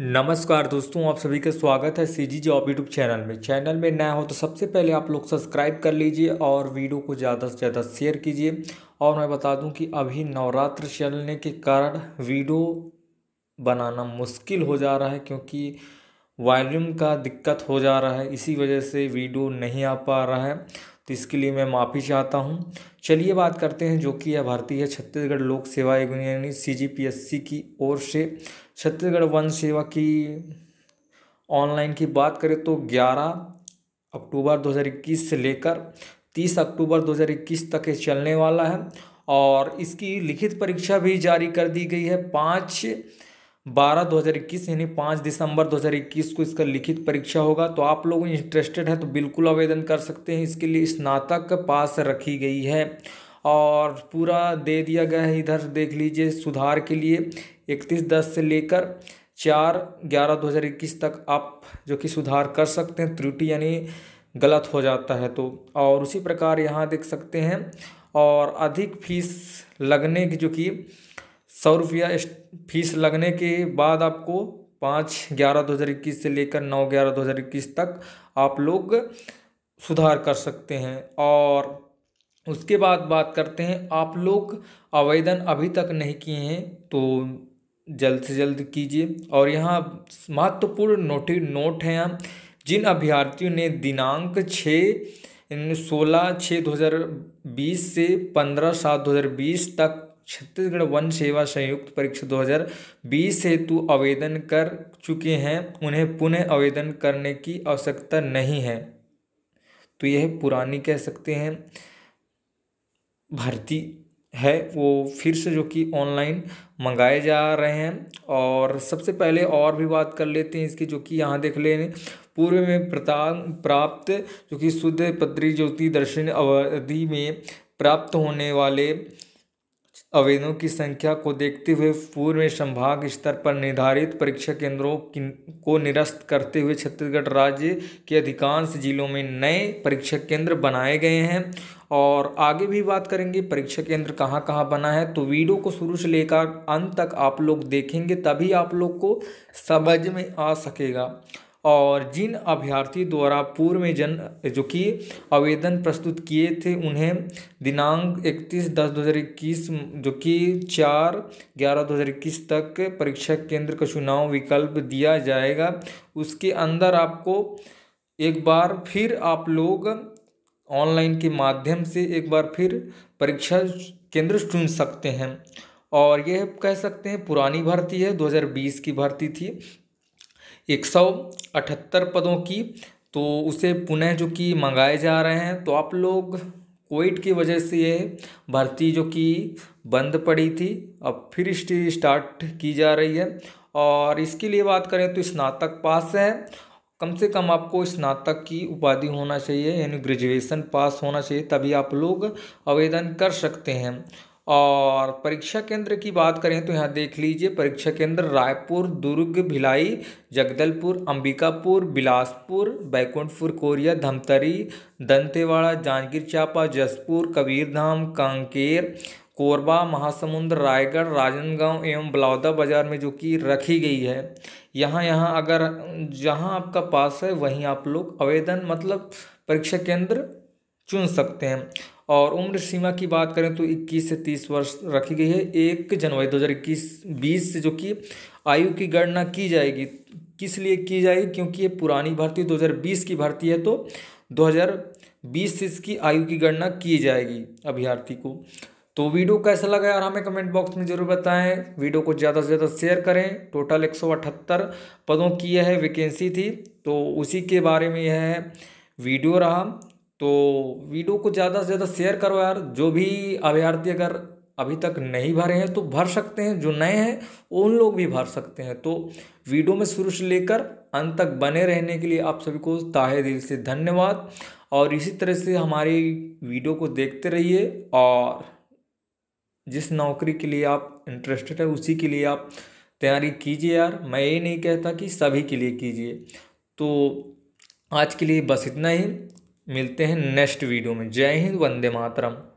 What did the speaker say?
नमस्कार दोस्तों आप सभी का स्वागत है C G job YouTube channel में चैनल में नया हो तो सबसे पहले आप लोग सब्सक्राइब कर लीजिए और वीडियो को ज़्यादा से ज़्यादा शेयर कीजिए और मैं बता दूं कि अभी नवरात्र चलने के कारण वीडियो बनाना मुश्किल हो जा रहा है क्योंकि वॉल्यूम का दिक्कत हो जा रहा है इसी वजह से वीडियो नहीं आ पा रहा है तो इसके लिए मैं माफ़ी चाहता हूँ चलिए बात करते हैं जो कि यह भारतीय छत्तीसगढ़ लोक सेवा आयोग यानी सी जी पी एस सी की ओर से छत्तीसगढ़ वन सेवा की ऑनलाइन की बात करें तो 11 अक्टूबर 2021 से लेकर 30 अक्टूबर 2021 तक ये चलने वाला है और इसकी लिखित परीक्षा भी जारी कर दी गई है पाँच बारह दो हज़ार इक्कीस यानी पाँच दिसंबर दो हज़ार इक्कीस को इसका लिखित परीक्षा होगा तो आप लोग इंटरेस्टेड हैं तो बिल्कुल आवेदन कर सकते हैं इसके लिए स्नातक पास रखी गई है और पूरा दे दिया गया है इधर देख लीजिए सुधार के लिए इकतीस दस से लेकर चार ग्यारह दो हज़ार इक्कीस तक आप जो कि सुधार कर सकते हैं त्रुटि यानी गलत हो जाता है तो और उसी प्रकार यहाँ देख सकते हैं और अधिक फीस लगने की जो कि सौ रुपया फीस लगने के बाद आपको पाँच ग्यारह दो हज़ार इक्कीस से लेकर नौ ग्यारह दो हज़ार इक्कीस तक आप लोग सुधार कर सकते हैं और उसके बाद बात करते हैं आप लोग आवेदन अभी तक नहीं किए हैं तो जल्द से जल्द कीजिए और यहाँ महत्वपूर्ण नोटि नोट हैं जिन अभ्यर्थियों ने दिनांक छः सोलह छः दो हज़ार बीस से पंद्रह सात दो हज़ार बीस तक छत्तीसगढ़ वन सेवा संयुक्त परीक्षा 2020 से हेतु आवेदन कर चुके हैं उन्हें पुनः आवेदन करने की आवश्यकता नहीं है तो यह पुरानी कह सकते हैं भर्ती है वो फिर से जो कि ऑनलाइन मंगाए जा रहे हैं और सबसे पहले और भी बात कर लेते हैं इसकी जो कि यहाँ देख ले पूर्व में प्रता प्राप्त जो कि शुद्ध पद्री ज्योति दर्शन अवधि में प्राप्त होने वाले आवेदनों की संख्या को देखते हुए पूर्व में संभाग स्तर पर निर्धारित परीक्षा केंद्रों को निरस्त करते हुए छत्तीसगढ़ राज्य के अधिकांश जिलों में नए परीक्षा केंद्र बनाए गए हैं और आगे भी बात करेंगे परीक्षा केंद्र कहाँ कहाँ बना है तो वीडियो को शुरू से लेकर अंत तक आप लोग देखेंगे तभी आप लोग को समझ में आ सकेगा और जिन अभ्यर्थी द्वारा पूर्व में जन जो कि आवेदन प्रस्तुत किए थे उन्हें दिनांक 31 दस 2021 जो कि 4 ग्यारह 2021 तक परीक्षा केंद्र का चुनाव विकल्प दिया जाएगा उसके अंदर आपको एक बार फिर आप लोग ऑनलाइन के माध्यम से एक बार फिर परीक्षा केंद्र चुन सकते हैं और यह कह सकते हैं पुरानी भर्ती है 2020 की भर्ती थी एक सौ अठहत्तर पदों की तो उसे पुनः जो कि मंगाए जा रहे हैं तो आप लोग कोविड की वजह से ये भर्ती जो कि बंद पड़ी थी अब फिर स्टार्ट की जा रही है और इसके लिए बात करें तो स्नातक पास है कम से कम आपको स्नातक की उपाधि होना चाहिए यानी ग्रेजुएशन पास होना चाहिए तभी आप लोग आवेदन कर सकते हैं और परीक्षा केंद्र की बात करें तो यहाँ देख लीजिए परीक्षा केंद्र रायपुर दुर्ग भिलाई जगदलपुर अंबिकापुर बिलासपुर बैकुंठपुर कोरिया धमतरी दंतेवाड़ा जांजगीर चांपा जसपुर कबीरधाम कांकेर कोरबा महासमुंद रायगढ़ राजनांदगांव एवं बलौदा बाज़ार में जो कि रखी गई है यहाँ यहाँ अगर जहाँ आपका पास है वहीं आप लोग आवेदन मतलब परीक्षा केंद्र चुन सकते हैं और उम्र सीमा की बात करें तो 21 से 30 वर्ष रखी गई है एक जनवरी 2021 20 से जो कि आयु की गणना की जाएगी किस लिए की जाएगी क्योंकि ये पुरानी भर्ती 2020 की भर्ती है तो 2020 से इसकी आयु की गणना की जाएगी अभ्यर्थी को तो वीडियो कैसा लगा यार हमें कमेंट बॉक्स में जरूर बताएं वीडियो को ज़्यादा से ज़्यादा शेयर करें टोटल एक सौ अठहत्तर पदों की यह है वैकेंसी थी तो उसी के बारे में यह वीडियो रहा तो वीडियो को ज़्यादा से ज़्यादा शेयर करो यार जो भी अभ्यार्थी अगर अभी तक नहीं भरे हैं तो भर सकते हैं जो नए हैं उन लोग भी भर सकते हैं तो वीडियो में शुरू से लेकर अंत तक बने रहने के लिए आप सभी को ताहे दिल से धन्यवाद और इसी तरह से हमारी वीडियो को देखते रहिए और जिस नौकरी के लिए आप इंटरेस्टेड है उसी के लिए आप तैयारी कीजिए यार मैं ये नहीं कहता कि सभी के लिए कीजिए तो आज के लिए बस इतना ही मिलते हैं नेक्स्ट वीडियो में जय हिंद वंदे मातरम